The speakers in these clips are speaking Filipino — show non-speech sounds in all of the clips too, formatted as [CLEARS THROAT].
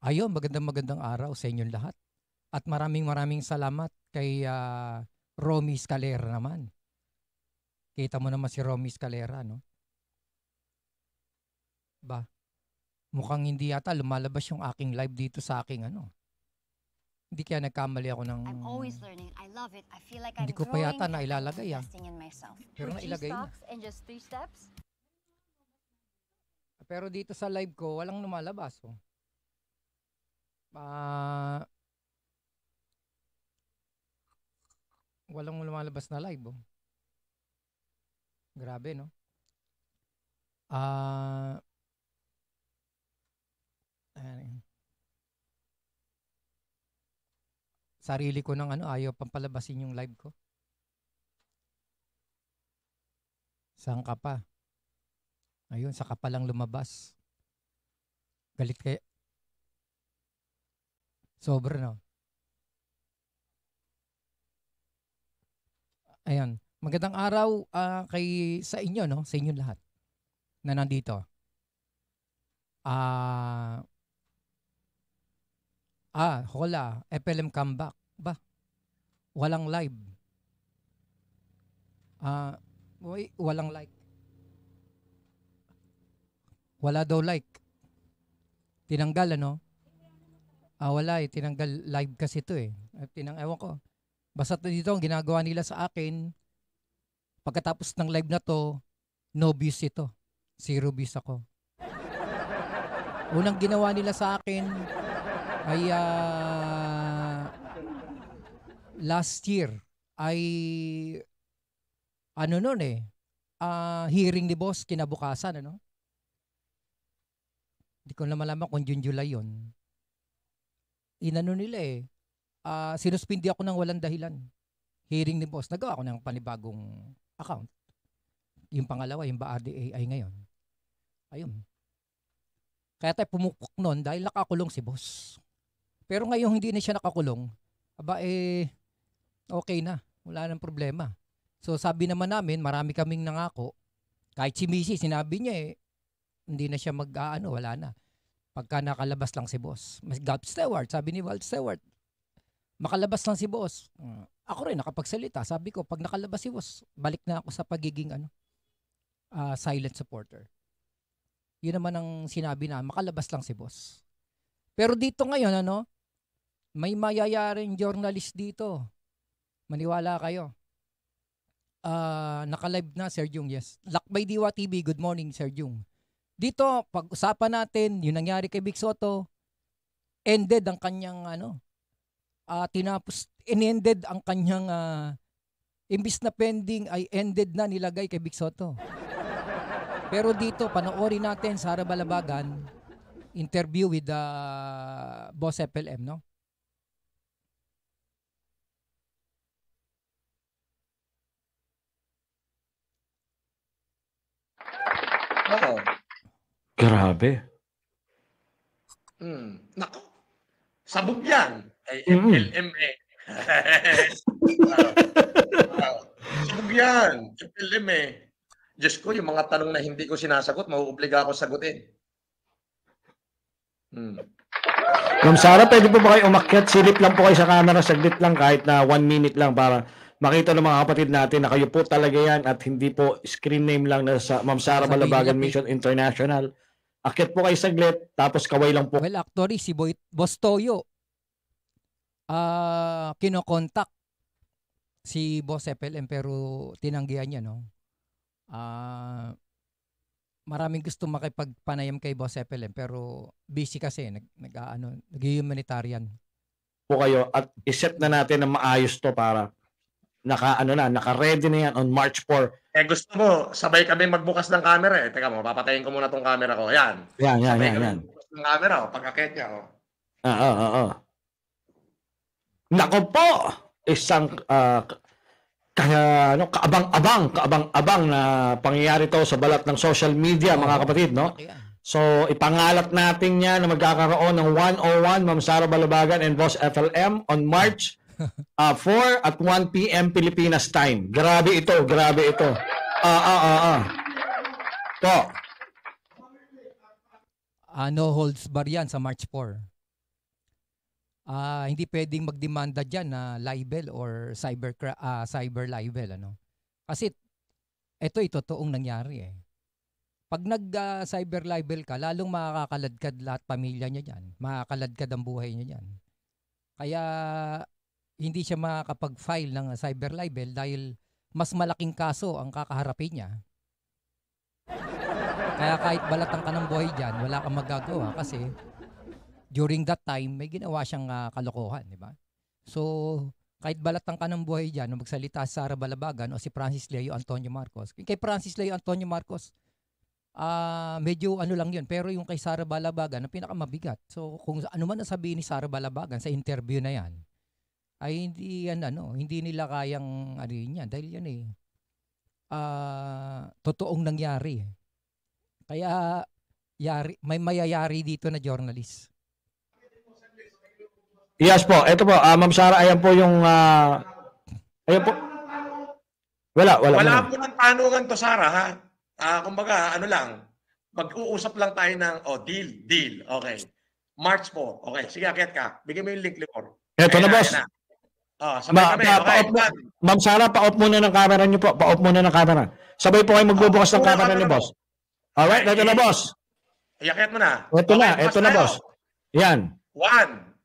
Ayun, magandang magandang araw sa inyong lahat. At maraming maraming salamat kay uh, Romy Scalera naman. Kita mo naman si Romy Scalera, no? Ba? Mukhang hindi yata lumalabas yung aking live dito sa aking ano. Hindi kaya nagkamali ako ng... I'm always learning. I love it. I feel like I'm Hindi ko pa yata na ilalagay ah. Pero nailagay na. And just three steps? Pero dito sa live ko, walang lumalabas. Oh. Uh, walang lumalabas na live, oh. Grabe, no? Ah... Uh, sarili ko ng ano, ayaw pang palabasin yung live ko. Saan ka pa? Ayun, saka pa lang lumabas. Galit kay Sobra, no? Ayan. Magandang araw uh, kay sa inyo, no? Sa inyo lahat na nandito. Ah, uh, ah, hola, FLM comeback. Ba? Walang live. Ah, uh, walang like. Wala daw like. Tinanggal, ano? Ah, wala eh. Tinanggal live kasi to eh. Ah, tinang, ewan ko. Basta dito, ang ginagawa nila sa akin, pagkatapos ng live na to, no views ito. Zero views ako. Unang ginawa nila sa akin ay uh, last year ay ano noon eh, uh, hearing ni boss kinabukasan, ano? Hindi ko na malaman kung June, July 'yon inano nila eh. Uh, sinuspindi ako ng walang dahilan. Hearing ni boss, nagawa ko ng panibagong account. Yung pangalawa, yung Baade AI ngayon. Ayun. Kaya tayo pumukok noon dahil nakakulong si boss. Pero ngayon hindi na siya nakakulong. Aba eh, okay na. Wala nang problema. So sabi naman namin, marami kaming nangako. Kahit si Missy, sinabi niya eh, hindi na siya mag-ano, wala na pagka nakalabas lang si boss. May Galt Stewart, sabi ni Walt Stewart, makalabas lang si boss. Mm. Ako rin nakapagsalita, sabi ko, pag nakalabas si boss, balik na ako sa pagiging ano, uh, silent supporter. Yun naman ang sinabi na, makalabas lang si boss. Pero dito ngayon, ano, may mayayaring journalist dito. Maniwala kayo. Uh, naka-live na, Sir Jung, yes. Lakbay Diwa TV, good morning, Sir Jung. Dito, pag-usapan natin, yung nangyari kay Big Soto, ended ang kanyang ano, uh, tinapos, ended ang kanyang, uh, imbis na pending, ay ended na nilagay kay Big Soto. Pero dito, panoorin natin sa Balabagan, interview with uh, Boss FLM, no? Oo. Oh. Grabe. Hmm. Naku. Sabog yan. Ay, Mm. MLMA. [LAUGHS] Sabog yan. MLMA. Diyos ko, yung mga tanong na hindi ko sinasagot, mauobliga ako sagutin. Hmm. Ma'am Sara, pwede po ba kayo umakyat? Silip lang po kayo sa camera, saglit lang, kahit na one minute lang para makita ng mga kapatid natin na kayo po talaga yan at hindi po screen name lang na sa Ma'am Sara Balabagan Mission International. Akit po kayo saglit, tapos kaway lang po. Well, actually, si Boy, Boss Toyo, uh, kinokontak si Boss FLM pero tinanggihan niya, no? Uh, maraming gusto makipagpanayam kay Boss FLM pero busy kasi, nag, nag, ano, nag-humanitarian po kayo at iset na natin na maayos to para naka ano na, naka-ready na yan on March 4. Eh gusto mo, sabay kami magbukas ng camera eh. Teka mo, papatayin ko muna tong camera ko. Ayan. Yan, yan, sabay yan, yan. Magbukas ng camera oh, pag-akit niya oh. ah ah ah, oh, Nako po, isang uh, kaya ano kaabang-abang, kaabang-abang na pangyayari to sa balat ng social media oh, mga kapatid, no? So, ipangalat natin 'yan na magkakaroon ng 101 Ma'am Sara Balabagan and Boss FLM on March Uh, ah, 4 at 1 p.m. Pilipinas time. Grabe ito, grabe ito. Ah, ah, ah, ah. To. Ano holds bar yan sa March 4? Ah, hindi pwedeng magdemanda diyan na libel or cyber uh, cyber libel ano. Kasi ito ito toong nangyari eh. Pag nag uh, cyber libel ka, lalong makakaladkad lahat pamilya niya diyan. Makakaladkad ang buhay niya diyan. Kaya hindi siya makakapag-file ng cyber libel dahil mas malaking kaso ang kakaharapin niya. Kaya kahit balatang ka ng buhay dyan, wala kang magagawa kasi during that time, may ginawa siyang uh, kalokohan, di ba? So, kahit balatang ka ng buhay dyan, magsalita si Sara Balabagan o si Francis Leo Antonio Marcos. Kay Francis Leo Antonio Marcos, uh, medyo ano lang yun. Pero yung kay Sara Balabagan, ang pinakamabigat. So, kung ano man ang sabihin ni Sara Balabagan sa interview na yan, ay hindi yan ano, hindi nila kayang ano yun yan dahil yan eh uh, totoong nangyari. Kaya yari, may mayayari dito na journalist. Yes po. Ito po, uh, Ma'am Sara, ayan po yung uh, ayan po. Wala, wala. Wala po ng tanungan to, Sara, ha? Uh, kumbaga, ano lang, mag-uusap lang tayo ng, oh, deal, deal. Okay. March 4, Okay, sige, akit ka. Bigay mo yung link, Licor. Ito na, na, boss. Na. Oh, sabay Ma, kami. Pa, okay. Ma'am Sara, pa-off muna ng camera niyo po. Pa-off muna ng camera. Sabay po kayo oh, magbubukas ng camera ni boss. All right, ito eh, na boss. Yakit mo na. Ito na, ito na boss. Yan. One,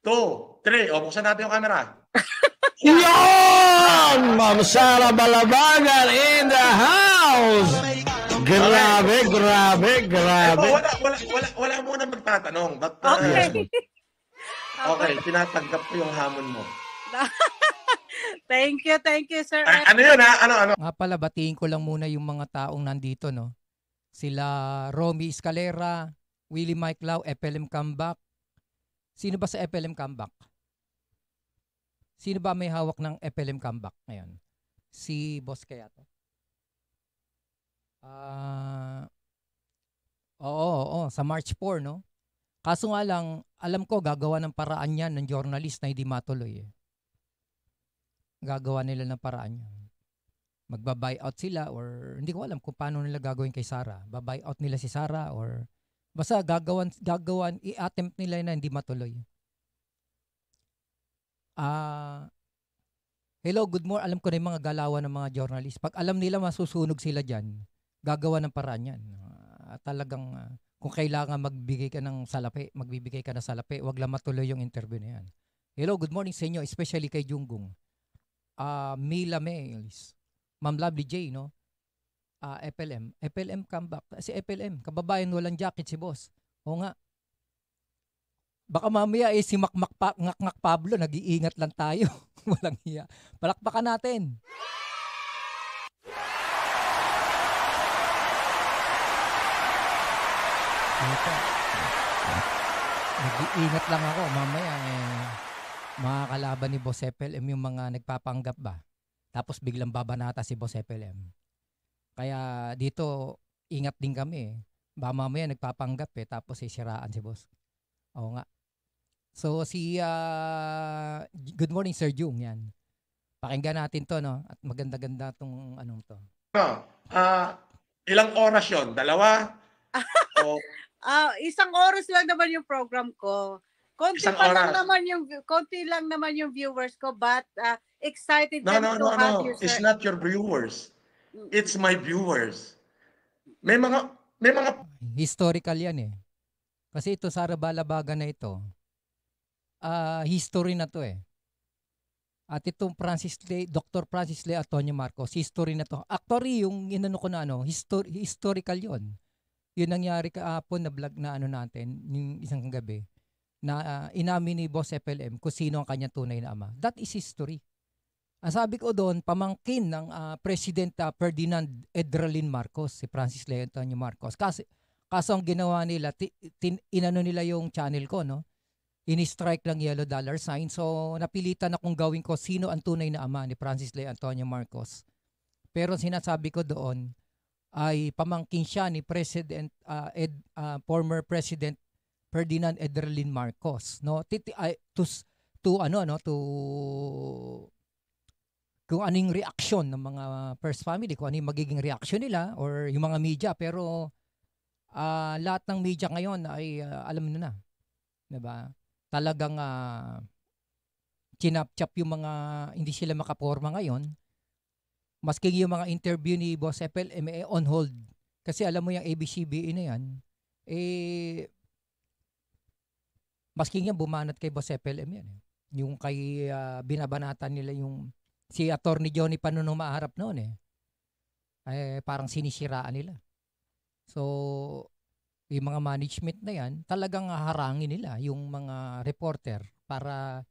two, three. O, oh, buksan natin yung camera. [LAUGHS] Yon! Ma'am Sara Balabagan in the house! Grabe, grabe, grabe. Eh, wala, wala, wala, wala muna magtatanong. But, uh, okay. Okay, tinatanggap ko yung hamon mo. [LAUGHS] thank you, thank you, sir. Ar- ah, ano yun, ha? Ah? Ano, ano? Nga pala, batiin ko lang muna yung mga taong nandito, no? Sila Romy Escalera, Willie Mike Lau, FLM Comeback. Sino ba sa FLM Comeback? Sino ba may hawak ng FLM Comeback ngayon? Si Boss kaya to? Ah... Uh, oo, oo, sa March 4, no? Kaso nga lang, alam ko gagawa ng paraan yan ng journalist na hindi matuloy. Eh. Gagawa nila ng paraan yan. Magba-buy out sila or hindi ko alam kung paano nila gagawin kay Sara. Ba-buy out nila si Sara or basta gagawan, gagawan, i-attempt nila na hindi matuloy. Ah, uh, hello, good morning. Alam ko na yung mga galawan ng mga journalist. Pag alam nila masusunog sila dyan, gagawa ng paraan yan. Uh, talagang uh, kung kailangan magbigay ka ng salapi, magbibigay ka ng salapi, wag lang matuloy yung interview na yan. Hello, good morning sa inyo, especially kay Junggong. Uh, Mila Mails, Ma'am Lovely J, no? Uh, ah, FLM. FLM comeback. Ah, si FLM, kababayan walang jacket si boss. O nga. Baka mamaya eh, si Makmak pa, Ngakngak Pablo, nag-iingat lang tayo. [LAUGHS] walang hiya. Palakpakan natin. Dito. Nag-iingat lang ako. Mamaya, eh, mga kalaban ni Boss FLM yung mga nagpapanggap ba. Tapos biglang babanata si Boss FLM. Kaya dito, ingat din kami. eh. Ba mamaya nagpapanggap eh. Tapos sisiraan si Boss. Oo nga. So si uh, Good Morning Sir Jung yan. Pakinggan natin to no at maganda-ganda tong anong to. No. Uh, ah, ilang oras 'yon? Dalawa? [LAUGHS] o uh, isang oras lang naman yung program ko. Konti isang pa oras. lang naman yung konti lang naman yung viewers ko but uh, excited no, no, no, no. You, It's not your viewers. It's my viewers. May mga may mga historical 'yan eh. Kasi ito sa Arabalabagan na ito. Uh, history na 'to eh. At itong Francis Lay, Dr. Francis Lay Antonio Marcos, history na to. Actually, yung inano ko na ano, histor- historical yon yun nangyari kahapon na vlog na ano natin, yung isang gabi, na uh, inamin ni Boss FLM kung sino ang kanyang tunay na ama. That is history. Ang sabi ko doon, pamangkin ng uh, President uh, Ferdinand Edralin Marcos, si Francis Leo Antonio Marcos. Kasi, kaso ang ginawa nila, tin, tin, inano nila yung channel ko, no? Ini-strike lang yellow dollar sign. So, napilitan akong gawin ko sino ang tunay na ama ni Francis Leo Antonio Marcos. Pero sinasabi ko doon, ay pamangkin siya ni President uh, Ed, uh, former President Ferdinand Edralin Marcos no titi uh, to to ano no to kung anong reaction ng mga first family kung anong magiging reaction nila or yung mga media pero uh, lahat ng media ngayon ay uh, alam na na ba talagang uh, chinapchap yung mga hindi sila makaporma ngayon maski yung mga interview ni Boss Epel, eh, on hold. Kasi alam mo yung ABCBE na yan, eh, maski nga bumanat kay Boss FLM eh, yan. Eh. Yung kay uh, binabanatan nila yung si Attorney Johnny Panuno maharap noon eh. Eh, parang sinisiraan nila. So, yung mga management na yan, talagang harangin nila yung mga reporter para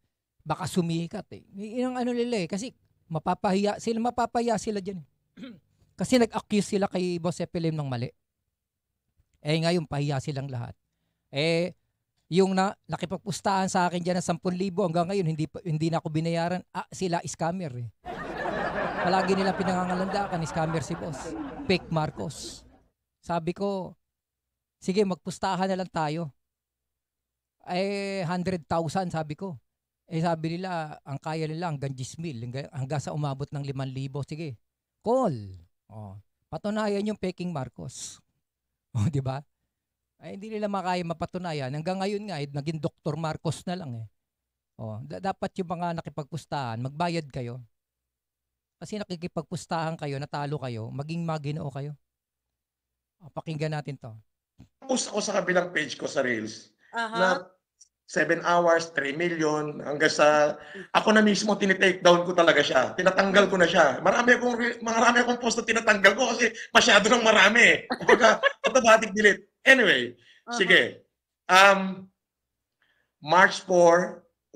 baka sumikat eh. Yung ano nila eh, kasi mapapahiya sila, mapapahiya sila diyan eh. [CLEARS THROAT] Kasi nag-accuse sila kay Boss Epilim ng mali. Eh ngayon, pahiya silang lahat. Eh, yung na, nakipagpustahan sa akin diyan ng 10,000 hanggang ngayon, hindi, hindi na ako binayaran. Ah, sila scammer eh. Palagi nila kan scammer si boss. Fake Marcos. Sabi ko, sige, magpustahan na lang tayo. Eh, 100,000 sabi ko. Eh sabi nila, ang kaya nila hanggang 10,000, hanggang, sa umabot ng 5,000. Sige, call. Oh, patunayan yung peking Marcos. [LAUGHS] Oh, di ba? Ay hindi nila makaya mapatunayan. Hanggang ngayon nga, eh, naging Dr. Marcos na lang eh. Oh, da- dapat yung mga nakipagpustahan, magbayad kayo. Kasi nakikipagpustahan kayo, natalo kayo, maging maginoo kayo. Oh, pakinggan natin to. Post ako sa kabilang page ko sa Reels Aha. na 7 hours, 3 million, hanggang sa, ako na mismo tinitake down ko talaga siya. Tinatanggal ko na siya. Marami akong, marami akong post na tinatanggal ko kasi masyado nang marami. Eh. Kumbaga, [LAUGHS] automatic delete. Anyway, uh-huh. sige. Um, March 4,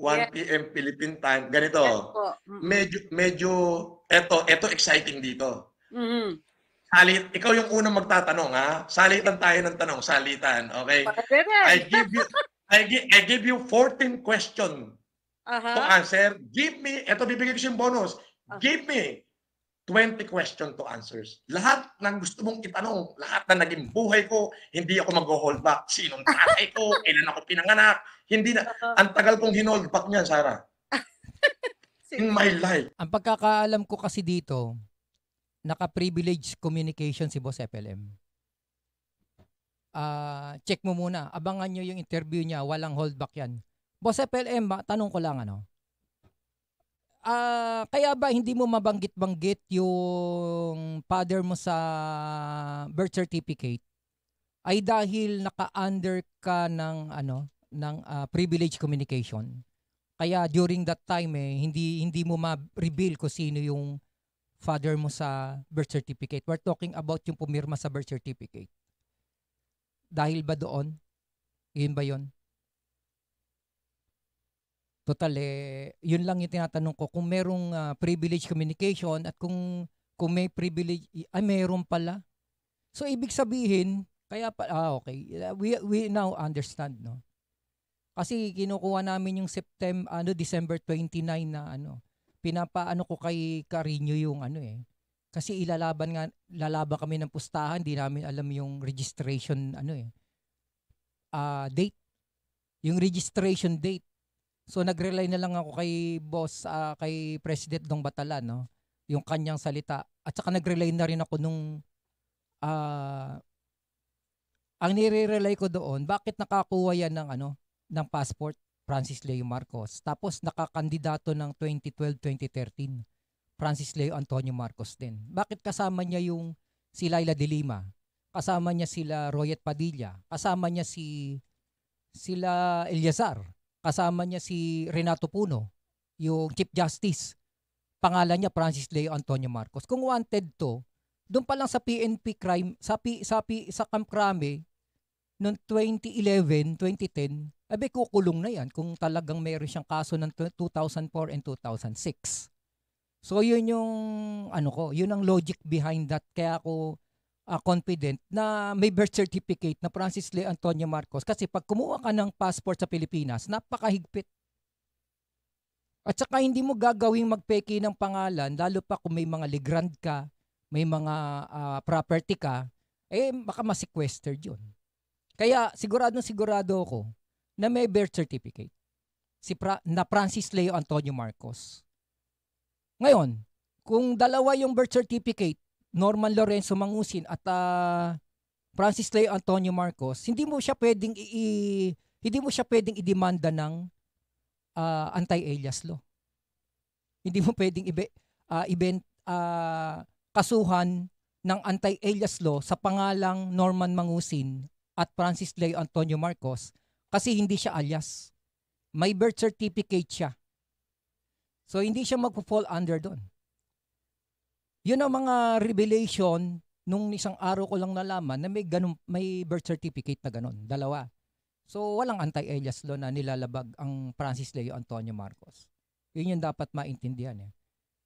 1 yes. p.m. Philippine time. Ganito. Yes, mm-hmm. Medyo, medyo, eto, eto exciting dito. Mm-hmm. Salit, ikaw yung unang magtatanong ha. Salitan tayo ng tanong, salitan. Okay? I give you I, gi- I give you 14 question Aha. to answer. Give me, eto bibigay ko siyang bonus. Ah. Give me 20 question to answers. Lahat ng gusto mong itanong, lahat na naging buhay ko, hindi ako mag-hold back. Sinong tatay ko, [LAUGHS] kailan ako pinanganak, hindi na. Ang tagal kong hinold back niyan, Sarah. [LAUGHS] In my life. Ang pagkakaalam ko kasi dito, naka-privilege communication si Boss FLM uh, check mo muna. Abangan nyo yung interview niya. Walang holdback yan. Boss FLM, tanong ko lang ano. Uh, kaya ba hindi mo mabanggit-banggit yung father mo sa birth certificate ay dahil naka-under ka ng ano ng uh, privilege communication. Kaya during that time eh hindi hindi mo ma-reveal kung sino yung father mo sa birth certificate. We're talking about yung pumirma sa birth certificate. Dahil ba doon? Yun ba yun? Total, eh, yun lang yung tinatanong ko. Kung merong uh, privilege communication at kung, kung may privilege, ay meron pala. So, ibig sabihin, kaya pa, ah, okay. We, we now understand, no? Kasi kinukuha namin yung September, ano, December 29 na ano. Pinapaano ko kay Carino yung ano eh. Kasi ilalaban nga, lalaban kami ng pustahan, hindi namin alam yung registration, ano eh, uh, date. Yung registration date. So nagrely na lang ako kay boss, uh, kay President Dong Batala no? yung kanyang salita. At saka nagrely na rin ako nung uh, ang nire-rely ko doon, bakit nakakuha yan ng ano, ng passport Francis Leo Marcos. Tapos nakakandidato ng 2012-2013. Francis Leo Antonio Marcos din. Bakit kasama niya yung si Laila De Lima? Kasama niya sila Royet Padilla, kasama niya si sila Eliazar, kasama niya si Renato Puno, yung Chief Justice. Pangalan niya Francis Leo Antonio Marcos. Kung wanted to, doon pa lang sa PNP crime, sa P, sa P, sa Camp Crame noong 2011, 2010, abe kukulong na yan kung talagang meron siyang kaso ng 2004 and 2006. So yun yung ano ko, yun ang logic behind that kaya ako uh, confident na may birth certificate na Francis Lee Antonio Marcos kasi pag kumuha ka ng passport sa Pilipinas, napakahigpit. At saka hindi mo gagawing magpeki ng pangalan lalo pa kung may mga legrand ka, may mga uh, property ka, eh baka ma-sequestered yun. Kaya sigurado sigurado ako na may birth certificate si pra- na Francis Leo Antonio Marcos. Ngayon, kung dalawa yung birth certificate, Norman Lorenzo Mangusin at uh, Francis Leo Antonio Marcos, hindi mo siya pwedeng i- hindi mo siya pwedeng idemanda ng uh, anti-alias law. Hindi mo pwedeng ibe, uh, ah, event uh, kasuhan ng anti-alias law sa pangalang Norman Mangusin at Francis Leo Antonio Marcos kasi hindi siya alias. May birth certificate siya. So hindi siya magpo-fall under doon. Yun ang mga revelation nung isang araw ko lang nalaman na may ganun, may birth certificate na ganun, dalawa. So walang anti-alias doon na nilalabag ang Francis Leo Antonio Marcos. Yun yung dapat maintindihan eh.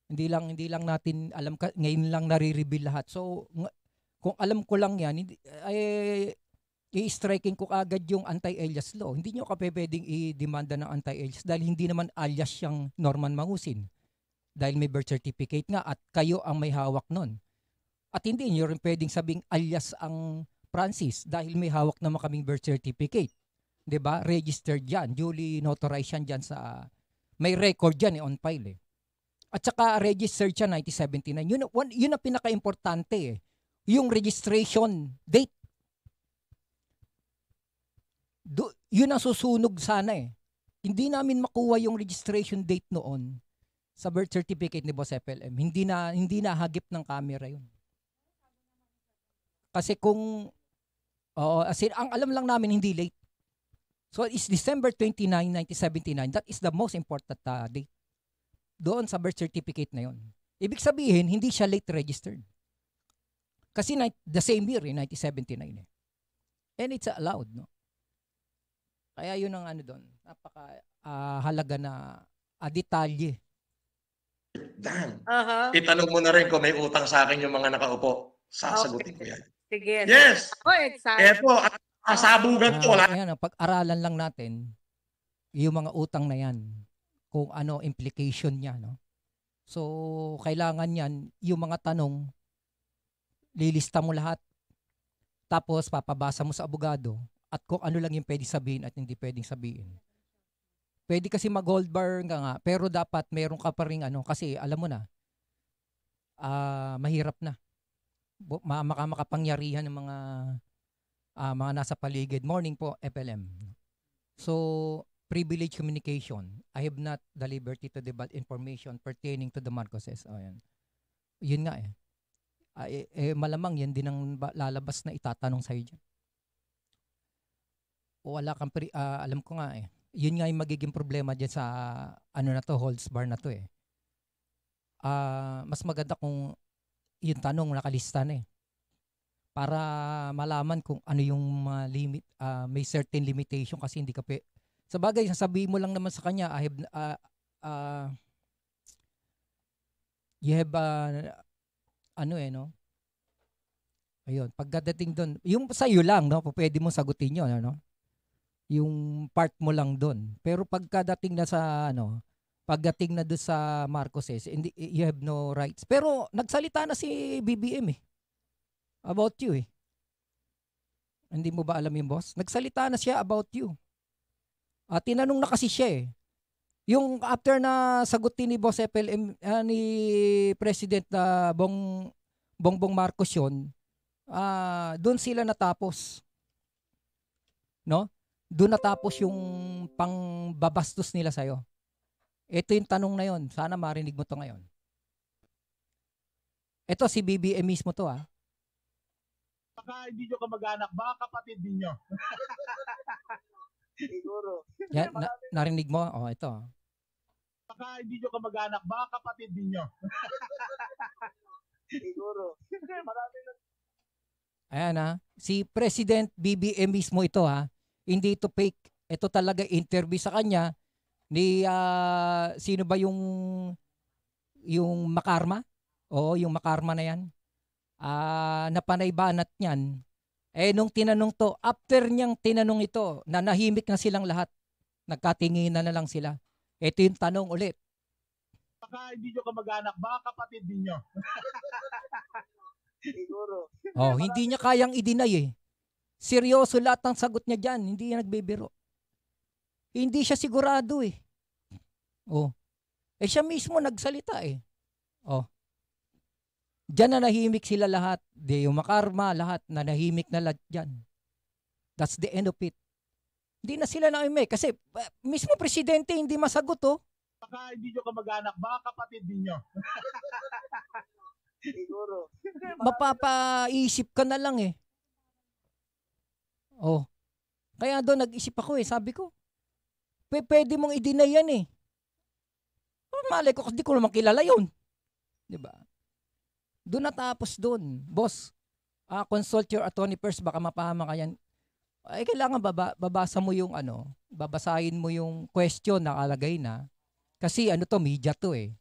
Hindi lang hindi lang natin alam ka, ngayon lang nare-reveal lahat. So ng- kung alam ko lang yan, hindi, eh, i-striking ko agad yung anti-alias law. Hindi nyo ka pwedeng i-demanda ng anti-alias dahil hindi naman alias siyang Norman Mangusin. Dahil may birth certificate nga at kayo ang may hawak nun. At hindi nyo rin pwedeng sabing alias ang Francis dahil may hawak naman kaming birth certificate. ba diba? Registered yan. Duly notarized yan dyan sa... May record yan eh, on file eh. At saka registered siya 1979. Yun, yun ang pinaka-importante eh. Yung registration date do, yun ang susunog sana eh. Hindi namin makuha yung registration date noon sa birth certificate ni Boss FLM. Hindi na hindi na hagip ng camera yun. Kasi kung uh, as in, ang alam lang namin hindi late. So it's December 29, 1979. That is the most important uh, date. Doon sa birth certificate na yon. Ibig sabihin, hindi siya late registered. Kasi na, the same year, eh, 1979 eh. And it's allowed, no? Kaya yun ang ano doon, napaka uh, halaga na uh, detalye. Damn. Uh-huh. Itanong mo na rin kung may utang sa akin yung mga nakaupo. Sasagutin okay. ko yan. Sige. Yes! oh, excited. Eto, ah, asabugan ko. Uh, ayan, pag-aralan lang natin yung mga utang na yan. Kung ano implication niya. No? So, kailangan yan, yung mga tanong, lilista mo lahat. Tapos, papabasa mo sa abogado at kung ano lang yung pwede sabihin at hindi pwedeng sabihin. Pwede kasi mag-gold bar ka nga, pero dapat meron ka pa rin ano, kasi alam mo na, uh, mahirap na. Ma- makamakapangyarihan ng mga uh, mga nasa paligid. Morning po, FLM. So, privilege communication. I have not the liberty to debate information pertaining to the Marcoses. Oh, yan. Yun nga eh. Ay, ah, eh, eh, malamang yan din ang lalabas na itatanong sa iyo wala kang pre, uh, ah, alam ko nga eh. Yun nga yung magiging problema diyan sa ano na to, holds bar na to eh. Uh, mas maganda kung yung tanong nakalista na eh. Para malaman kung ano yung uh, limit, uh, may certain limitation kasi hindi ka pe. Sa bagay, sasabihin mo lang naman sa kanya, I have, uh, uh, you have, uh, ano eh, no? Ayun, pagdating doon, yung sa iyo lang, no? Pwede mo sagutin yun, ano? yung part mo lang doon. Pero pagkadating na sa ano, pagdating na doon sa Marcoses, eh, hindi, you have no rights. Pero nagsalita na si BBM eh. About you eh. Hindi mo ba alam yung boss? Nagsalita na siya about you. At ah, tinanong na kasi siya eh. Yung after na sagutin ni Boss FLM, uh, ah, ni President na uh, Bong, Bongbong Marcos yun, uh, ah, doon sila natapos. No? doon natapos yung pangbabastos nila sa'yo. Ito yung tanong na yon. Sana marinig mo to ngayon. Ito si BBM mismo to ah. Baka hindi nyo kamag-anak, baka kapatid din ninyo. [LAUGHS] Siguro. Yan, na, narinig mo? Oh, ito. Baka hindi nyo kamag-anak, baka kapatid din ninyo. [LAUGHS] Siguro. Marami na. Ayan ha. Ah. Si President BBM mismo ito ha. Ah. Hindi ito fake. Ito talaga interview sa kanya ni uh, sino ba yung yung makarma? Oo, yung makarma na yan. Uh, ah, napanaybanat niyan. Eh, nung tinanong to, after niyang tinanong ito, na nahimik na silang lahat, nagkatinginan na lang sila. Ito yung tanong ulit. Baka hindi nyo kamag-anak, baka kapatid ninyo. [LAUGHS] Siguro. Oh, hindi niya kayang i-deny eh. Seryoso lahat ng sagot niya dyan. Hindi yan nagbibiro. Hindi siya sigurado eh. Oh. Eh siya mismo nagsalita eh. Oh. Diyan na nahimik sila lahat. Di yung makarma, lahat na nahimik na lahat dyan. That's the end of it. Hindi na sila naime kasi eh, mismo presidente hindi masagot oh. Baka hindi nyo kamag-anak, baka kapatid ninyo. [LAUGHS] Siguro. Mapapaisip ka na lang eh. Oh. Kaya doon nag-isip ako eh, sabi ko, pwede mong i-deny yan eh. Oh, malay ko kasi di ko naman kilala yun. Di ba? Doon natapos doon. Boss, uh, consult your attorney first, baka mapahama ka yan. Ay, eh, kailangan baba, babasa mo yung ano, babasahin mo yung question na kalagay na. Kasi ano to, media to eh.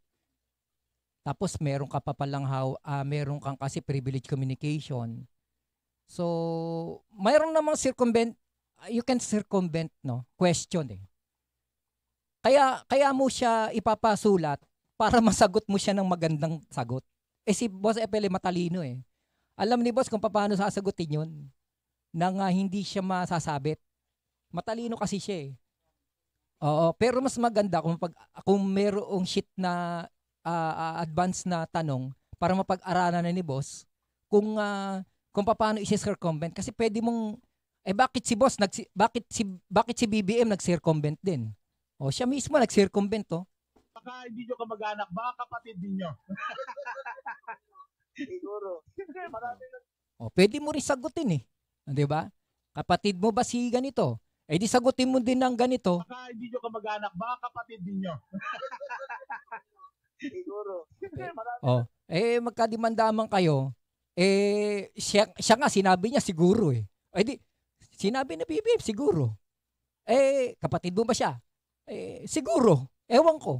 Tapos meron ka pa palang how, uh, meron kang kasi privilege communication. So, mayroon namang circumvent, you can circumvent no, question eh. Kaya, kaya mo siya ipapasulat para [LAUGHS] masagot mo siya ng magandang sagot. Eh si Boss Epele matalino eh. Alam ni Boss kung paano sasagutin yun nang uh, hindi siya masasabit. Matalino kasi siya eh. Oo, pero mas maganda kung, pag, kung merong shit na uh, uh, advance na tanong para mapag-aralan na ni Boss kung uh, kung paano i-circumvent kasi pwede mong eh bakit si boss nag bakit si bakit si BBM nag-circumvent din? O siya mismo nag-circumvent to. Oh. Baka hindi nyo kamag-anak, baka kapatid din nyo. [LAUGHS] Siguro. o, pwede mo rin sagutin eh. 'Di ba? Kapatid mo ba si ganito? Eh di sagutin mo din ng ganito. Baka hindi nyo kamag-anak, baka kapatid din nyo. [LAUGHS] Siguro. Oh, eh magkadimandaman kayo, eh, siya, siya nga sinabi niya siguro eh. Ay di, sinabi na BBM siguro. Eh, kapatid mo ba siya? Eh, siguro. Ewan ko.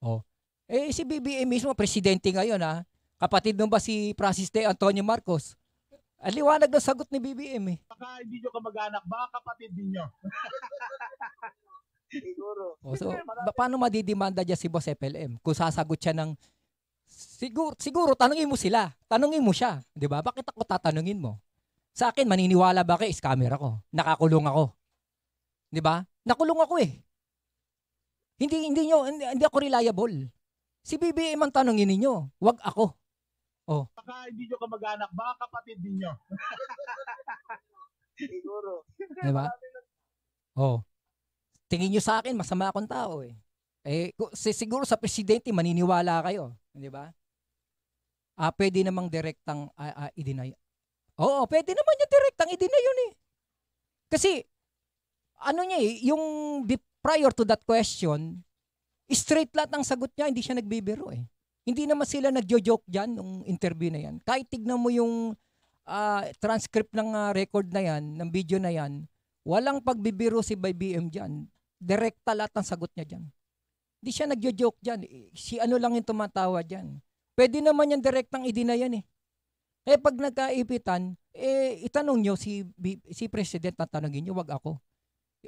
Oh. Eh, si BBM eh, mismo, presidente ngayon ah. Kapatid mo ba si Prasiste Antonio Marcos? Ang liwanag ng sagot ni BBM eh. Baka hindi nyo kamag-anak, baka kapatid ninyo. [LAUGHS] Siguro. O, oh, so, ba- paano madidimanda niya si Boss FLM kung sasagot siya ng Siguro, siguro tanungin mo sila. Tanungin mo siya. 'Di ba? Bakit ako tatanungin mo? Sa akin, maniniwala ba kayo Scammer ako. Nakakulong ako. 'Di ba? Nakulong ako eh. Hindi hindi niyo hindi, hindi ako reliable. Si BBM man tanungin ninyo. wag ako. Oh. Baka hindi nyo kamag-anak, baka kapatid niyo. [LAUGHS] Siguro. Di ba? oh. Tingin nyo sa akin, masama akong tao eh. Eh, siguro sa presidente, maniniwala kayo. Di ba? Ah, pwede namang direktang ah, ah, i-deny. Oo, pwede naman niya direktang i-deny yun eh. Kasi, ano niya eh, yung prior to that question, straight lahat ang sagot niya, hindi siya nagbibiro eh. Hindi naman sila nagjo-joke dyan nung interview na yan. Kahit tignan mo yung uh, transcript ng uh, record na yan, ng video na yan, walang pagbibiro si by BM dyan. Direkta lahat ang sagot niya dyan. Hindi siya nagjo-joke dyan. Eh, si ano lang yung tumatawa dyan. Pwede naman yan direktang idina yan eh. Eh pag nagkaipitan, eh itanong nyo si si president na tanongin nyo, wag ako.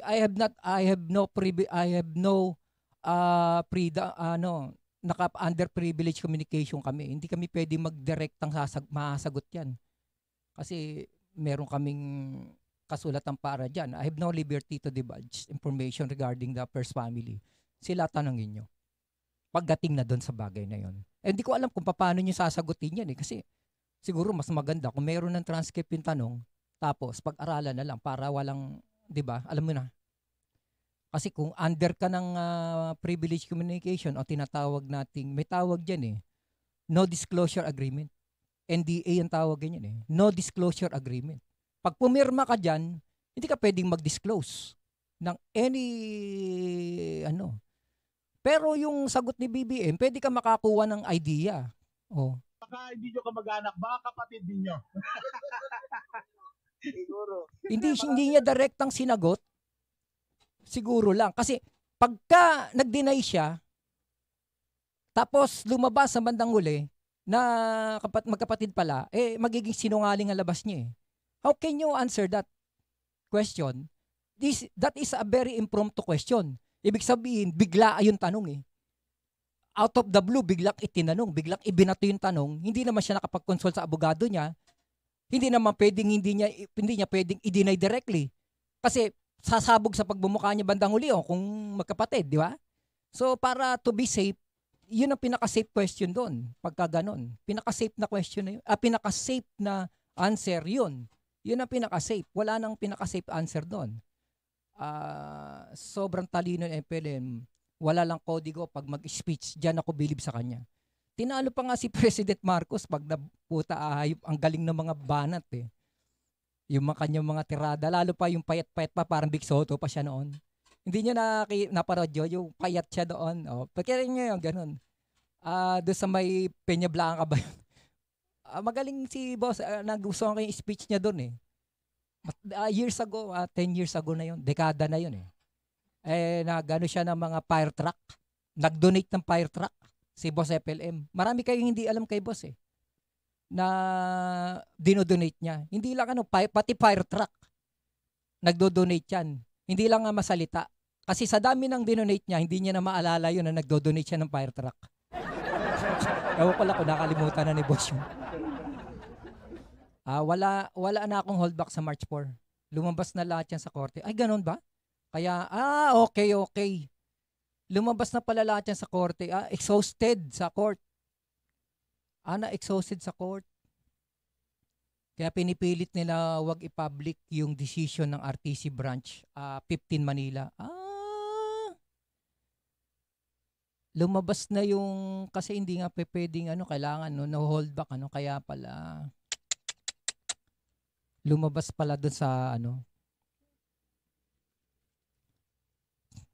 I have not I have no privi- I have no uh, ah, pre ano naka under privilege communication kami. Hindi kami pwede magdirektang hasag masagot 'yan. Kasi meron kaming kasulatan para diyan. I have no liberty to divulge information regarding the first family sila tanongin nyo. Pagdating na doon sa bagay na yon. Eh, hindi ko alam kung paano nyo sasagutin yan eh. Kasi siguro mas maganda kung meron ng transcript yung tanong, tapos pag-aralan na lang para walang, di ba, alam mo na. Kasi kung under ka ng uh, privilege communication o tinatawag nating, may tawag dyan eh, no disclosure agreement. NDA ang tawag ganyan eh. No disclosure agreement. Pag pumirma ka dyan, hindi ka pwedeng mag-disclose ng any ano pero yung sagot ni BBM, pwede ka makakuha ng idea. Oh. Baka hindi nyo kamag-anak, baka kapatid ninyo. [LAUGHS] Siguro. Hindi, hindi niya direktang sinagot. Siguro lang. Kasi pagka nag-deny siya, tapos lumabas sa bandang huli na kapat magkapatid pala, eh magiging sinungaling ang labas niya eh. How can you answer that question? This, that is a very impromptu question. Ibig sabihin, bigla ay yung tanong eh. Out of the blue, biglang itinanong, biglang ibinato yung tanong, hindi naman siya nakapag-consult sa abogado niya, hindi naman pwedeng hindi niya hindi niya pwedeng i-deny directly. Kasi sasabog sa pagbumuka niya bandang huli o oh, kung magkapatid, di ba? So para to be safe, yun ang pinaka-safe question doon, pagka ganun. Pinaka-safe na question na yun, ah, pinaka-safe na answer yun. Yun ang pinaka-safe. Wala nang pinaka-safe answer doon uh, sobrang talino ng MPLM. Wala lang kodigo pag mag-speech. Diyan ako bilib sa kanya. Tinalo pa nga si [LAUGHS] President Marcos pag naputa ahayop. Ang galing ng mga banat eh. Yung mga kanyang mga tirada. Lalo pa yung payat-payat pa. Parang Big Soto pa siya noon. Hindi niya na, naparodyo yung payat siya doon. Oh, Pagkira niyo yung ganun. Uh, doon sa may Peña Blanca ba yun? uh, magaling si boss. Uh, nagustuhan ko yung speech niya doon eh uh, years ago, uh, ah, 10 years ago na yun, dekada na yun eh. Eh, nagano siya ng mga fire truck. Nag-donate ng fire truck si Boss FLM. Marami kayong hindi alam kay Boss eh na dinodonate niya. Hindi lang ano, pati fire truck. Nagdodonate yan. Hindi lang nga masalita. Kasi sa dami ng dinonate niya, hindi niya na maalala yun na nagdodonate donate siya ng fire truck. [LAUGHS] Ewan ko lang kung nakalimutan na ni Boss yun. Ah, wala wala na akong holdback sa March 4. Lumabas na lahat yan sa korte. Ay, ganun ba? Kaya, ah, okay, okay. Lumabas na pala lahat yan sa korte. Ah, exhausted sa court. Ah, na-exhausted sa court. Kaya pinipilit nila wag i-public yung decision ng RTC branch uh, ah, 15 Manila. Ah. Lumabas na yung kasi hindi nga pwedeng ano kailangan no, no hold back ano kaya pala lumabas pala doon sa ano.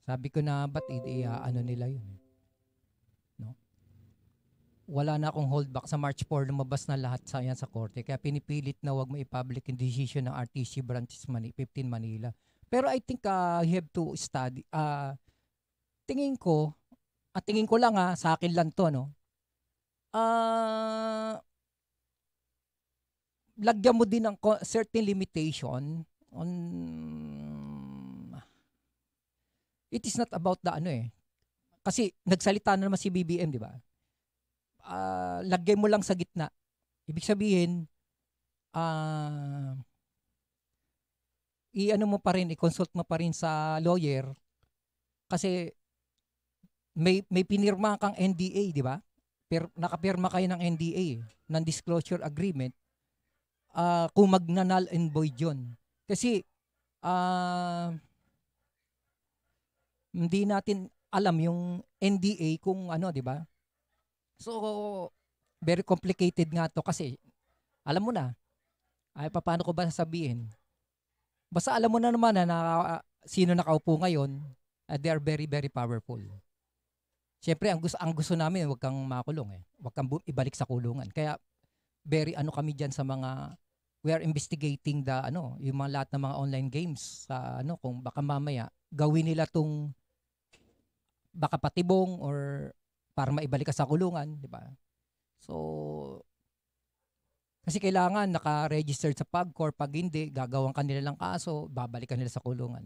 Sabi ko na ba't i-ano nila yun? No? Wala na akong hold back sa March 4 lumabas na lahat sa yan sa korte kaya pinipilit na wag mo i-public yung decision ng RTC branches Mani 15 Manila. Pero I think uh, you have to study uh, tingin ko at ah, tingin ko lang ha, sa akin lang to no. Ah uh, lagyan mo din ng certain limitation on it is not about the ano eh. Kasi nagsalita na naman si BBM, di ba? Uh, lagay mo lang sa gitna. Ibig sabihin, uh, i-ano mo pa rin, i-consult mo pa rin sa lawyer kasi may may pinirma kang NDA, di ba? Per nakapirma kayo ng NDA, ng disclosure agreement uh, kung magnanal and void yun. Kasi uh, hindi natin alam yung NDA kung ano, di ba? So, very complicated nga to kasi alam mo na, ay paano ko ba sasabihin? Basta alam mo na naman na, na sino nakaupo ngayon, uh, they are very, very powerful. Siyempre, ang gusto, ang gusto namin, huwag kang makulong eh. Huwag kang ibalik sa kulungan. Kaya, very ano kami diyan sa mga we are investigating the ano, yung mga lahat ng mga online games sa ano kung baka mamaya gawin nila tong baka patibong or para maibalik sa kulungan, di ba? So kasi kailangan naka-registered sa PAGCOR, pag hindi, gagawang kanila lang kaso, babalikan nila sa kulungan.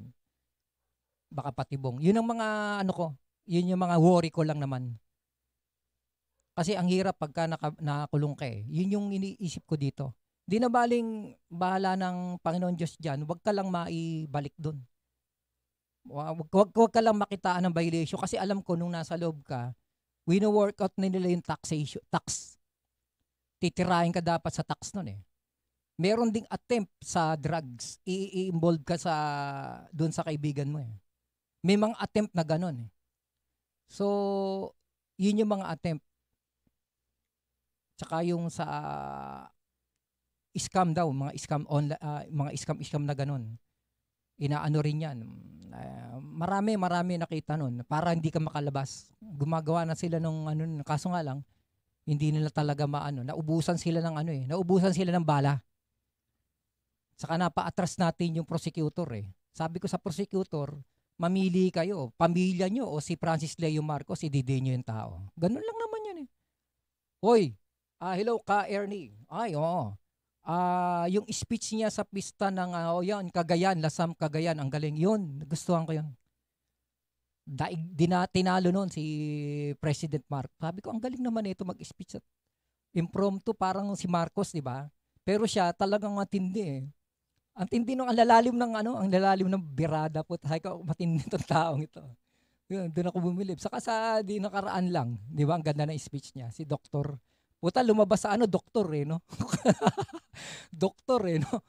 Baka patibong. Yun ang mga, ano ko, yun yung mga worry ko lang naman. Kasi ang hirap pagka naka, nakakulong ka eh. Yun yung iniisip ko dito. Di na baling bahala ng Panginoon Diyos dyan, huwag ka lang maibalik doon. Huwag, huwag, huwag ka lang makitaan ng violation kasi alam ko nung nasa loob ka, we wino-work out na nila yung taxation, tax. Titirahin ka dapat sa tax nun eh. Meron ding attempt sa drugs, i-involve ka sa doon sa kaibigan mo eh. May mga attempt na ganun eh. So, yun yung mga attempt. Tsaka yung sa uh, scam daw, mga scam online, uh, ah, mga scam-scam na ganun. Inaano rin yan. Uh, marami, marami nakita noon Para hindi ka makalabas. Gumagawa na sila nung ano, kaso nga lang, hindi nila talaga maano. Naubusan sila ng ano eh. Naubusan sila ng bala. Saka na napaatras natin yung prosecutor eh. Sabi ko sa prosecutor, mamili kayo, pamilya nyo o si Francis Leo Marcos, ididin nyo yung tao. Ganun lang naman yun eh. Hoy, Uh, hello ka Ernie. Ay, oo. Uh, yung speech niya sa pista ng uh, oh, yan, Cagayan, Lasam Cagayan, ang galing yun. Gustuhan ko yun. Daig, dina, tinalo noon si President Mark. Sabi ko, ang galing naman ito mag-speech at impromptu parang si Marcos, di ba? Pero siya talagang matindi eh. Ang tindi ng ang lalalim ng ano, ang lalalim ng birada po. Hay ko, matindi tong taong ito. Yun, doon ako bumilib. Saka sa di nakaraan lang, di ba, ang ganda ng speech niya, si Dr. Puta, lumabas sa ano, doktor eh, no? [LAUGHS] doktor eh, no?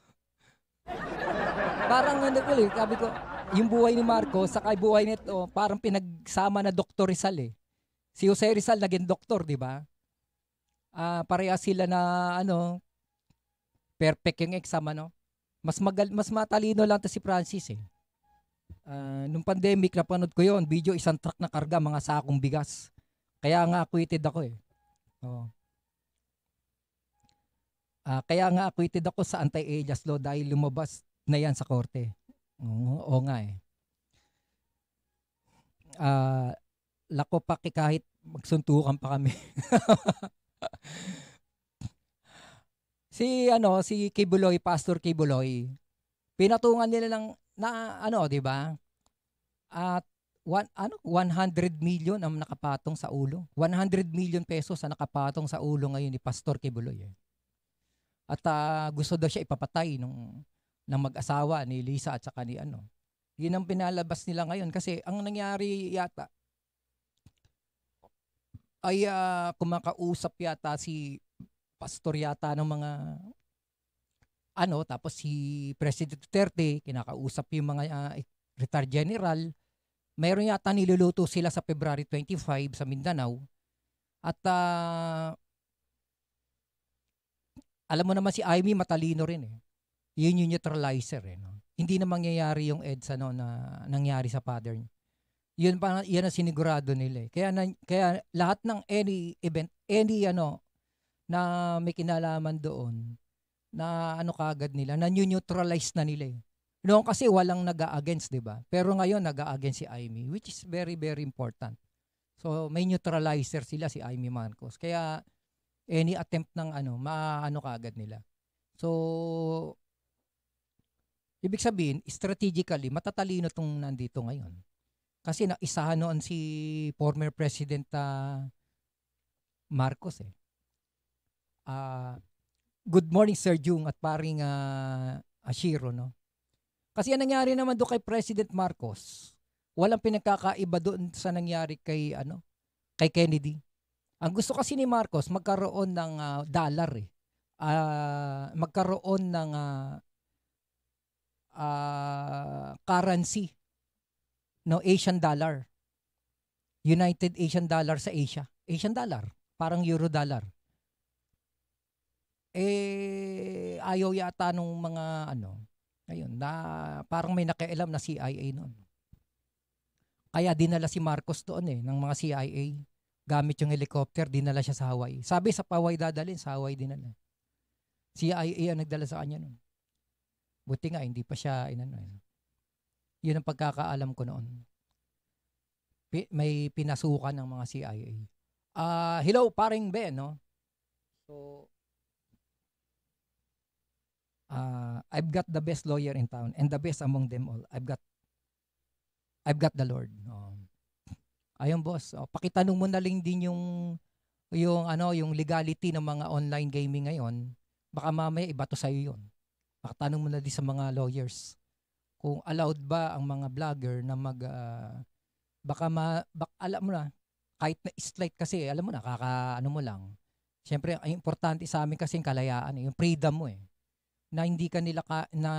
parang ano ko eh, sabi ko, yung buhay ni Marco, saka buhay nito, parang pinagsama na Dr. Rizal eh. Si Jose Rizal naging doktor, di ba? Uh, pareha sila na ano, perfect yung exam, ano? Mas, magal, mas matalino lang to si Francis eh. Uh, nung pandemic, napanood ko yon video, isang truck na karga, mga sakong bigas. Kaya nga, acquitted ako eh. Oh. Uh, kaya nga acquitted ako sa anti-alias law dahil lumabas na yan sa korte. Oo, oo nga eh. Uh, lako pa kahit magsuntukan pa kami. [LAUGHS] si ano, si Kibuloy, Pastor Kibuloy, pinatungan nila ng na ano, 'di ba? At one, ano, 100 million ang nakapatong sa ulo. 100 million pesos ang nakapatong sa ulo ngayon ni Pastor Kibuloy. Eh. At uh, gusto daw siya ipapatay nung ng mag-asawa ni Lisa at saka ni ano. Yun ang pinalabas nila ngayon kasi ang nangyari yata ay uh, kumakausap yata si pastor yata ng mga ano tapos si President Duterte kinakausap yung mga uh, retired general meron yata niluluto sila sa February 25 sa Mindanao at uh, alam mo naman si Amy matalino rin eh. Yun yung neutralizer eh. No? Hindi na mangyayari yung EDSA no, na nangyari sa father Yun pa yan ang sinigurado nila eh. Kaya na, kaya lahat ng any event, any ano na may kinalaman doon na ano kagad nila, na neutralize na nila eh. Noon kasi walang nag-against, a 'di ba? Pero ngayon nag-against a si Amy, which is very very important. So may neutralizer sila si Amy Marcos. Kaya any attempt ng ano, maano kaagad nila. So, ibig sabihin, strategically, matatalino itong nandito ngayon. Kasi naisahan noon si former President uh, Marcos eh. Uh, good morning Sir Jung at paring uh, Ashiro no. Kasi ang nangyari naman do kay President Marcos, walang pinagkakaiba doon sa nangyari kay ano, kay Kennedy. Ang gusto kasi ni Marcos magkaroon ng uh, dollar eh. Uh, magkaroon ng uh, uh, currency no Asian dollar. United Asian dollar sa Asia. Asian dollar, parang euro dollar. Eh ayaw yata nung mga ano, ayun, na parang may nakialam na CIA noon. Kaya dinala si Marcos doon eh ng mga CIA gamit yung helicopter, dinala siya sa Hawaii. Sabi sa Hawaii dadalhin, sa Hawaii dinala. CIA ang nagdala sa kanya noon. Buti nga, hindi pa siya inano. Eh. Yun ang pagkakaalam ko noon. Pi- may pinasukan ng mga CIA. Uh, ah, hello, paring Ben, no? So, uh, I've got the best lawyer in town and the best among them all. I've got I've got the Lord. Oh. Ayun boss, oh, pakitanong mo na lang din yung yung ano, yung legality ng mga online gaming ngayon. Baka mamaya iba to sa iyo 'yon. Pakitanong mo na din sa mga lawyers kung allowed ba ang mga vlogger na mag uh, baka ma, bak, alam mo na kahit na slight kasi alam mo na kaka ano mo lang. Siyempre, ang importante sa amin kasi yung kalayaan, eh, yung freedom mo eh. Na hindi ka nila ka, na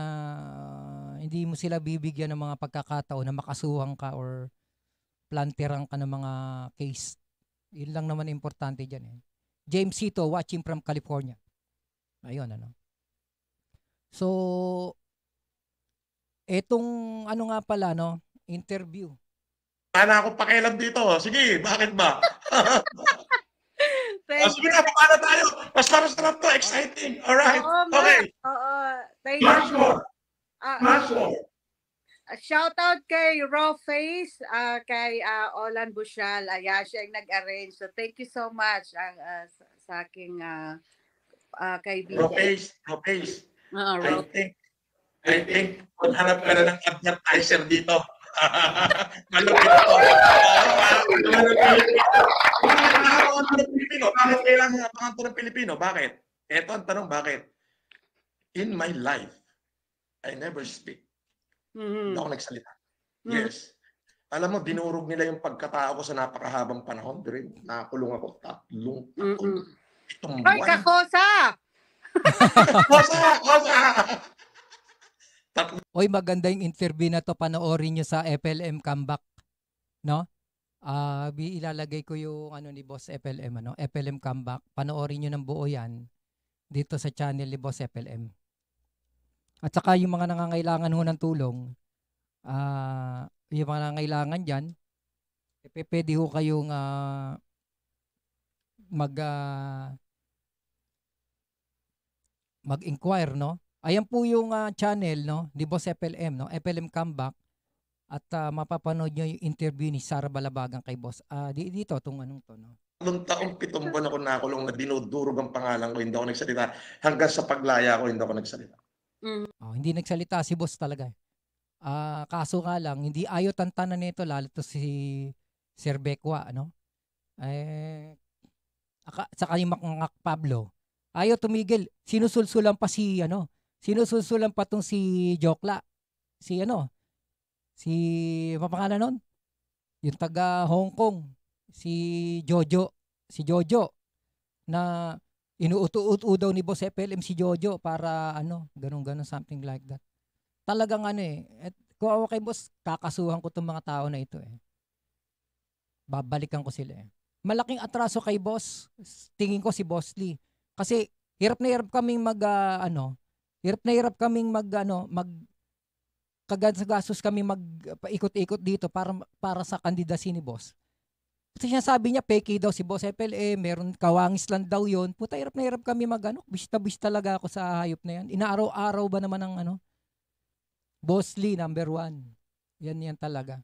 hindi mo sila bibigyan ng mga pagkakataon na makasuhan ka or planterang ka ng mga case. Yun lang naman importante dyan. Eh. James Cito, watching from California. Ayun, ano. So, etong ano nga pala, no? Interview. Sana ako pakialam dito? Oh. Sige, bakit ba? [LAUGHS] Thank oh, sige na, paano tayo? Basta masarap to, exciting. Alright, oo, okay. oo, thank Much you. Much more. Uh, ah, Much more. Ah, shout out kay Raw Face, uh, ah, kay uh, Olan Bushal. Ayan, siya yung nag-arrange. So thank you so much ang, uh, sa, sa aking uh, uh, kaibigan. Raw Face, Raw Face. Uh, raw. I think, I think, maghanap ka na ng advertiser dito. [LAUGHS] Malupit to. Malupit ng Pilipino. Bakit kailangan abangan to ng Pilipino? Bakit? Ito ang tanong, bakit? In my life, I never speak Mm-hmm. Hindi ako nagsalita. Mm-hmm. Yes. Alam mo, dinurog nila yung pagkatao ko sa napakahabang panahon. Durin, nakakulong ako. Tatlong taon. Mm-hmm. Ay, kakosa! kosa! Kosa! Tatlo. Oy, maganda yung interview na to. Panoorin nyo sa FLM Comeback. No? Ah, Uh, ilalagay ko yung ano ni Boss FLM, ano? FLM Comeback. Panoorin nyo ng buo yan dito sa channel ni Boss FLM. At saka yung mga nangangailangan ho ng tulong, uh, yung mga nangangailangan diyan, eh, pwede ho kayong uh, mag uh, mag-inquire, no? Ayan po yung uh, channel, no? Di Boss FLM, no? FLM Comeback. At uh, mapapanood nyo yung interview ni Sara Balabagan kay Boss. Uh, di, dito, itong anong to, no? Noong taong pitong buwan ako nakulong na dinudurog ang pangalan ko, hindi ako nagsalita. Hanggang sa paglaya ko, hindi ako nagsalita. Mm. Oh, hindi nagsalita si boss talaga. Eh. Ah, uh, kaso nga lang hindi ayo tantanan nito lalo to si Sir Bekwa, ano? Eh aka, saka yung mga Pablo. Ayo tumigil. Sinusulsulan pa si ano? Sinusulsulan pa tong si Jokla. Si ano? Si mapangalan ano nun? Yung taga Hong Kong. Si Jojo. Si Jojo. Na Inuuto-uto daw ni Boss FLM si Jojo para ano, ganun-ganun, something like that. Talagang ano eh, at kung ako kay Boss, kakasuhan ko itong mga tao na ito eh. Babalikan ko sila eh. Malaking atraso kay Boss, tingin ko si Boss Lee. Kasi hirap na hirap kaming mag uh, ano, hirap na hirap kaming mag ano, mag kagastos kami mag paikot-ikot dito para para sa kandidasi ni boss. Kasi sinasabi niya, peke daw si Boss eh, meron kawangis lang daw yon. Puta, hirap na hirap kami magano. Bista-bis talaga ako sa hayop na yan. Inaaraw-araw ba naman ang ano? Boss Lee, number one. Yan yan talaga.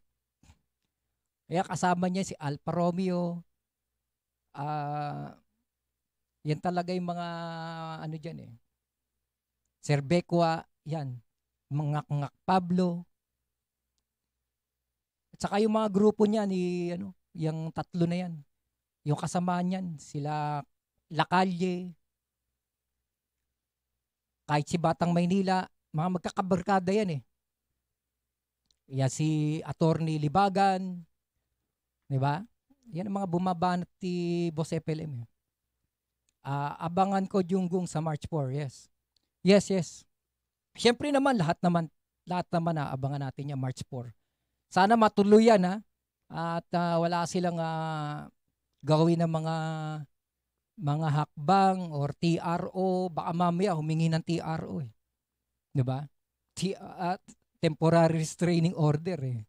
Kaya kasama niya si Alfa Romeo. Ah, uh, yan talaga yung mga ano diyan eh. Sir yan. Mga ngak Pablo. At saka yung mga grupo niya ni ano, yung tatlo na yan. Yung kasama niyan, sila Lakalye, kahit si Batang Maynila, mga magkakabarkada yan eh. Yan si Attorney Libagan, di ba? Yan ang mga bumabanat ni Boss FLM. Uh, eh. ah, abangan ko yung Junggong sa March 4, yes. Yes, yes. Siyempre naman, lahat naman, lahat naman na abangan natin yan March 4. Sana matuloy yan ha at uh, wala silang uh, gawin ng mga mga hakbang or TRO, baka mamaya humingi ng TRO eh. 'Di ba? T- uh, temporary restraining order eh.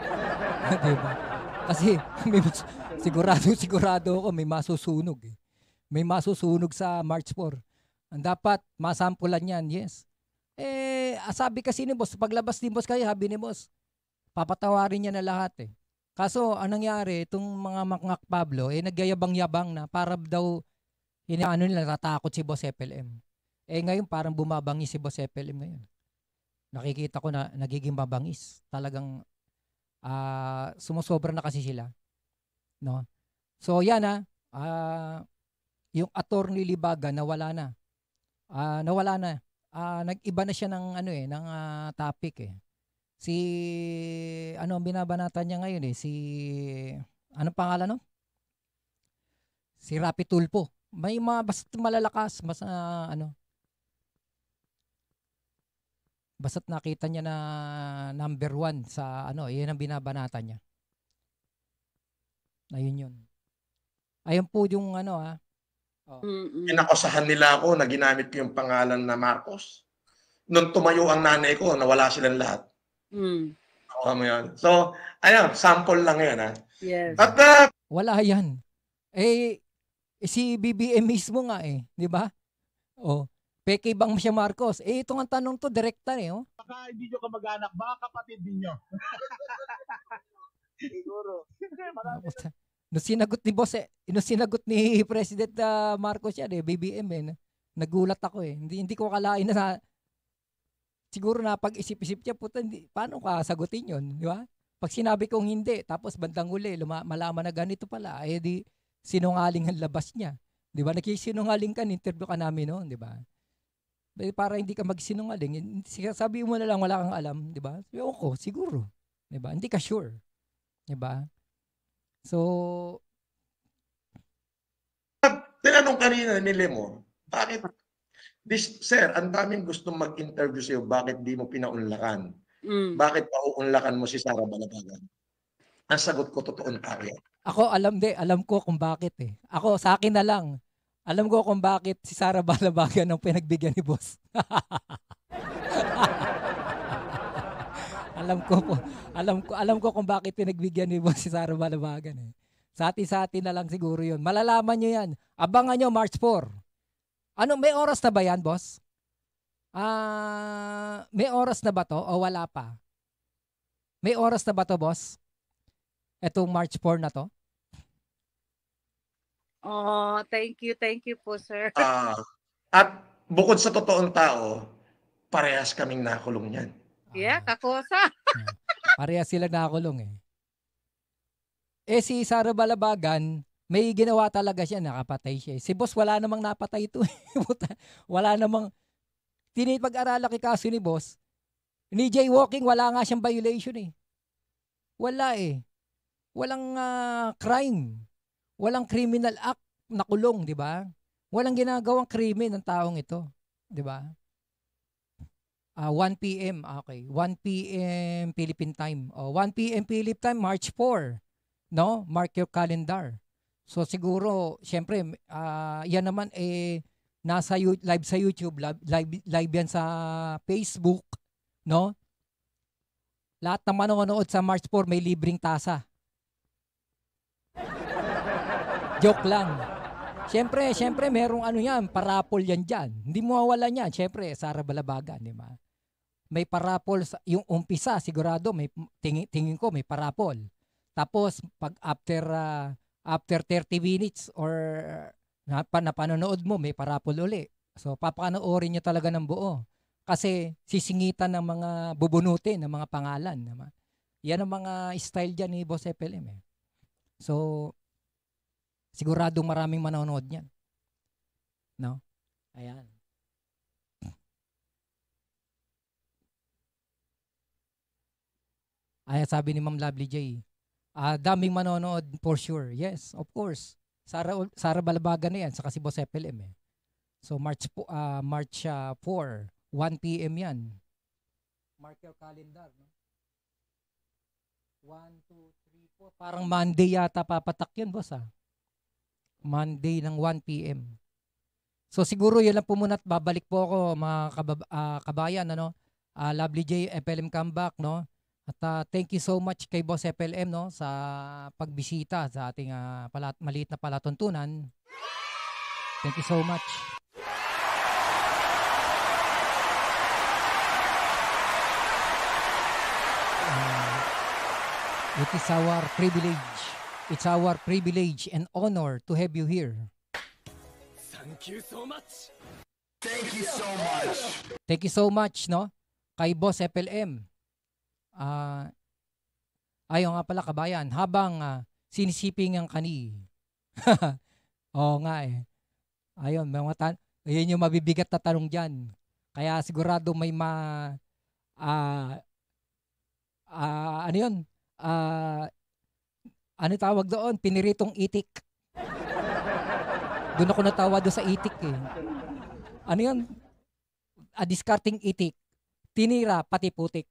[LAUGHS] 'Di ba? Kasi [LAUGHS] may mas, sigurado sigurado ako may masusunog eh. May masusunog sa March 4. Ang dapat masampulan niyan, yes. Eh, ah, sabi kasi ni boss, paglabas ni boss kayo, habi ni boss, papatawarin niya na lahat eh. Kaso, anong nangyari, itong mga makngak Pablo, eh nagyayabang-yabang na para daw, inaano nila, natatakot si Boss FLM. Eh ngayon, parang bumabangis si Boss FLM ngayon. Nakikita ko na nagiging babangis. Talagang uh, sumusobra na kasi sila. No? So, yan ha. Uh, ah, yung attorney Libaga, nawala na. Uh, nawala na. Uh, nag-iba na siya ng, ano eh, ng uh, topic eh. Si ano ang binabanata niya ngayon eh si ano pangalan no? Si Rapi Tulpo. May mga basta malalakas, mas uh, ah, ano. Basta't nakita niya na number one sa ano, iyan ang binabanata niya. Ayun yun. Ayun po yung ano ha. Ah. Oh. Inakusahan nila ako na ginamit ko yung pangalan na Marcos. Nung tumayo ang nanay ko, nawala silang lahat. Mm. Oo mo yun. So, ayun, sample lang yan, ha. Ah. Yes. At, uh, Wala yan. Eh, eh si BBM mismo nga eh, di ba? Oh. Peke bang siya Marcos? Eh, itong nga tanong to, direkta eh. Oh. Baka hindi nyo kamag-anak, baka kapatid ninyo. [LAUGHS] Siguro. no sinagot ni boss eh, no sinagot ni [LAUGHS] President uh, Marcos yan eh, BBM eh. Nagulat ako eh. Hindi, hindi ko akalain na siguro na pag-isip-isip niya, puta, hindi, paano ka sagutin yun, di ba? Pag sinabi kong hindi, tapos bandang huli, luma, malaman na ganito pala, eh di sinungaling ang labas niya. Di ba? Nakisinungaling ka, interview ka namin noon, di ba? Eh, para hindi ka magsinungaling, eh, sabi mo na lang wala kang alam, di ba? Sabi ko, siguro. Di ba? Hindi ka sure. Di ba? So, tinanong kanina ni Lemon, bakit This, sir, ang daming gustong mag-interview sa'yo, bakit di mo pinaunlakan? Mm. Bakit pa uunlakan mo si Sara Balabagan? Ang sagot ko, totoo tao Ako, alam di, alam ko kung bakit eh. Ako, sa akin na lang. Alam ko kung bakit si Sara Balabagan ang pinagbigyan ni boss. [LAUGHS] alam ko po, alam ko, alam ko kung bakit pinagbigyan ni boss si Sara Balabagan eh. sa sati na lang siguro 'yon. Malalaman niyo 'yan. Abangan niyo March 4. Ano, may oras na ba yan, boss? Ah, uh, may oras na ba to o wala pa? May oras na ba to, boss? Etong March 4 na to? Oh, thank you, thank you po, sir. Uh, at bukod sa totoong tao, parehas kaming nakulong niyan. Yeah, ah. kakosa. parehas sila nakulong eh. Eh si Sara Balabagan, may ginawa talaga siya, nakapatay siya. Eh. Si boss wala namang napatay ito. Eh. [LAUGHS] wala namang tinipag-aralan kay kaso ni boss. Ni Jay Walking, wala nga siyang violation eh. Wala eh. Walang uh, crime. Walang criminal act na kulong, di ba? Walang ginagawang krimen ng taong ito, di ba? Uh, ah, 1 p.m. Okay. 1 p.m. Philippine time. Oh, 1 p.m. Philippine time, March 4. No? Mark your calendar. So siguro, syempre, uh, yan naman eh, nasa YouTube, live sa YouTube, live, live, yan sa Facebook, no? Lahat ng manonood sa March 4 may libreng tasa. [LAUGHS] Joke lang. Siyempre, siyempre, merong ano yan, parapol yan dyan. Hindi mo mawalan yan. Siyempre, Sara Balabaga, di ba? May parapol, sa, yung umpisa, sigurado, may, tingin, tingin ko, may parapol. Tapos, pag after uh, after 30 minutes or uh, na, napanonood mo, may parapol uli. So, papanoorin nyo talaga ng buo. Kasi sisingitan ng mga bubunutin, ng mga pangalan. Naman. Yan ang mga style dyan ni Boss FLM. Eh. So, siguradong maraming manonood niyan. No? Ayan. Ay, sabi ni Ma'am Lovely J, Uh, daming manonood for sure. Yes, of course. Sara Sara Balabaga na 'yan sa kasi Boss FLM eh. So March po, uh, March uh, 4, 1 PM 'yan. Mark your calendar, no? 1 2 3 4. Parang Monday yata papatak 'yun, boss ah. Monday ng 1 PM. So siguro 'yan lang po muna at babalik po ako mga kabab- uh, kabayan ano. Uh, Lovely J FLM comeback, no? At uh, thank you so much kay Boss FLM no sa pagbisita sa ating uh, palat maliit na palatuntunan. Thank you so much. Uh, it is our privilege. It's our privilege and honor to have you here. Thank you so much. Thank you so much. Thank you so much no kay Boss FLM uh, ayaw nga pala kabayan, habang uh, sinisiping ang kani. [LAUGHS] Oo nga eh. Ayun, mga tan- ayun yung mabibigat na tanong dyan. Kaya sigurado may ma... Uh, uh, ano yun? Uh, ano tawag doon? Piniritong itik. doon ako natawa doon sa itik eh. Ano yun? A discarding itik. Tinira, pati putik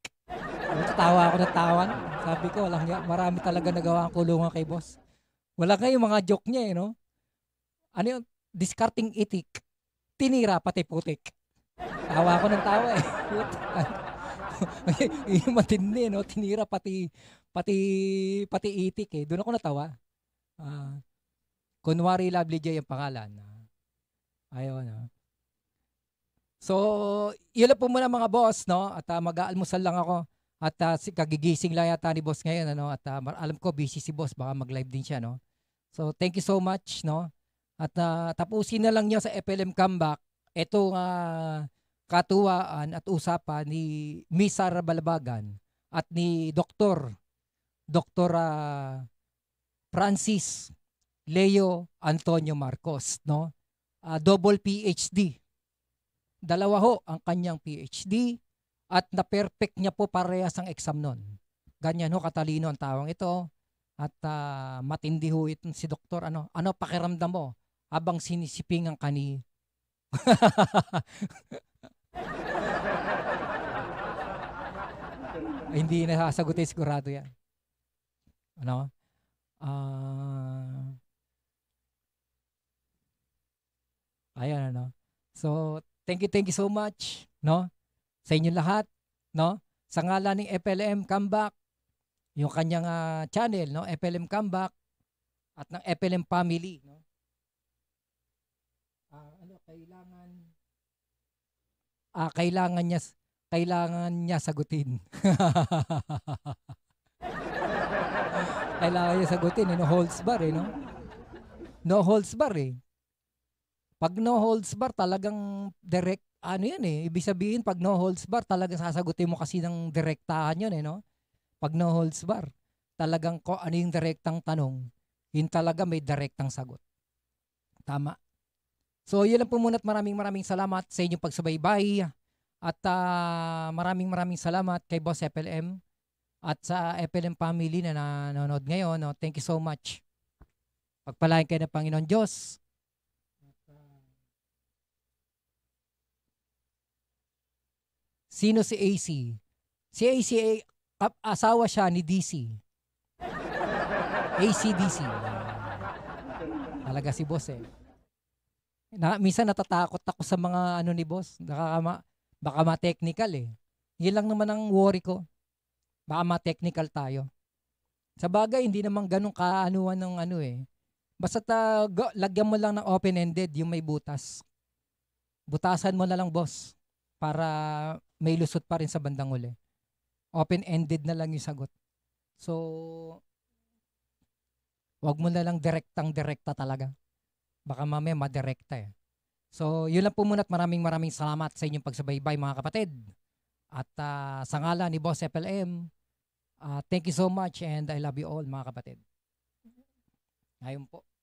tawa ako na tawa. Sabi ko, walang hiya. Marami talaga nagawa ang kulungan kay boss. Wala kayong mga joke niya, eh, no? Ano yung discarding itik? Tinira pati putik. Tawa ako ng tawa eh. [LAUGHS] yung matindi, no? Tinira pati, pati, pati itik eh. Doon ako natawa. Uh, kunwari Lovely J yung pangalan. Uh, ayun. Ah. So, yun lang po muna mga boss, no? At uh, mag-aalmusal lang ako. At uh, si kagigising lang yata ni boss ngayon ano at uh, alam ko busy si boss baka mag-live din siya no. So thank you so much no. At uh, tapusin na lang niya sa FLM comeback itong uh, katuwaan at usapan ni Miss Sara Balabagan at ni Dr. Dr. Uh, Francis Leo Antonio Marcos no. Uh, double PhD. Dalawa ho ang kanyang PhD at na-perfect niya po parehas ang exam noon. Ganyan ho, katalino ang tawang ito. At uh, matindi ho itong si doktor. Ano, ano pakiramdam mo habang sinisiping ang kani? [LAUGHS] hindi na sasagutin sigurado yan. Ano? Uh, ayan, ano? So, thank you, thank you so much. No? sa inyo lahat, no? Sa ngalan ng FLM Comeback, yung kanyang uh, channel, no? FLM Comeback at ng FLM Family, no? Uh, ano kailangan ah, uh, kailangan niya kailangan niya sagutin. [LAUGHS] kailangan niya sagutin, eh, no holds bar eh, no? No holds bar eh. Pag no holds bar, talagang direct ano yan eh, ibig sabihin pag no holds bar, talagang sasagutin mo kasi ng direktahan yun eh, no? Pag no holds bar, talagang ko ano yung direktang tanong, yun talaga may direktang sagot. Tama. So yun lang po muna at maraming maraming salamat sa inyong pagsubaybay at uh, maraming maraming salamat kay Boss FLM at sa FLM family na nanonood ngayon. No? Thank you so much. Pagpalain kayo ng Panginoon Diyos. Sino si AC? Si AC, asawa siya ni DC. ACDC. [LAUGHS] Talaga si boss eh. Na, minsan natatakot ako sa mga ano ni boss. Nakakama, baka ma-technical eh. Yan lang naman ang worry ko. Baka ma-technical tayo. Sa bagay, hindi naman ganun kaanuan ng ano eh. Basta ta, go, lagyan mo lang ng open-ended yung may butas. Butasan mo na lang boss para may lusot pa rin sa bandang huli. Open-ended na lang yung sagot. So, wag mo na lang direktang-direkta talaga. Baka mamaya madirekta eh. So, yun lang po muna at maraming maraming salamat sa inyong pagsabay-bay mga kapatid. At uh, sa ngala ni Boss FLM, uh, ah, thank you so much and I love you all mga kapatid. Ngayon po.